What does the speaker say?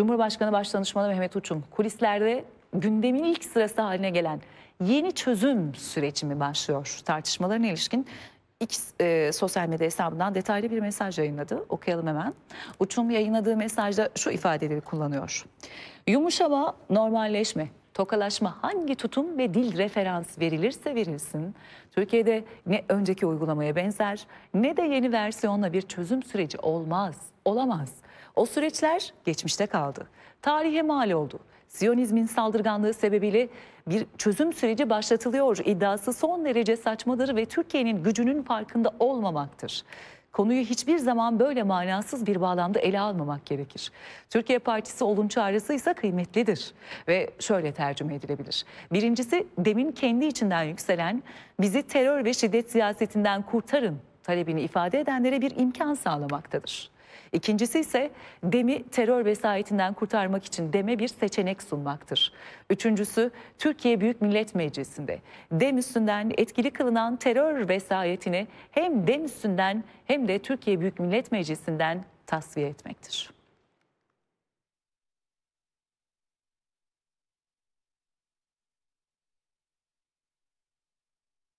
Cumhurbaşkanı Başdanışmanı Mehmet Uçum kulislerde gündemin ilk sırası haline gelen yeni çözüm süreci mi başlıyor tartışmalarına ilişkin X e, sosyal medya hesabından detaylı bir mesaj yayınladı. Okuyalım hemen. Uçum yayınladığı mesajda şu ifadeleri kullanıyor. Yumuşama, normalleşme, tokalaşma hangi tutum ve dil referans verilirse verilsin. Türkiye'de ne önceki uygulamaya benzer ne de yeni versiyonla bir çözüm süreci olmaz, olamaz. O süreçler geçmişte kaldı. Tarihe mal oldu. Siyonizmin saldırganlığı sebebiyle bir çözüm süreci başlatılıyor iddiası son derece saçmadır ve Türkiye'nin gücünün farkında olmamaktır. Konuyu hiçbir zaman böyle manasız bir bağlamda ele almamak gerekir. Türkiye Partisi olun çağrısı ise kıymetlidir ve şöyle tercüme edilebilir. Birincisi demin kendi içinden yükselen bizi terör ve şiddet siyasetinden kurtarın talebini ifade edenlere bir imkan sağlamaktadır. İkincisi ise DEM'i terör vesayetinden kurtarmak için DEM'e bir seçenek sunmaktır. Üçüncüsü Türkiye Büyük Millet Meclisi'nde DEM üstünden etkili kılınan terör vesayetini hem DEM üstünden hem de Türkiye Büyük Millet Meclisi'nden tasfiye etmektir.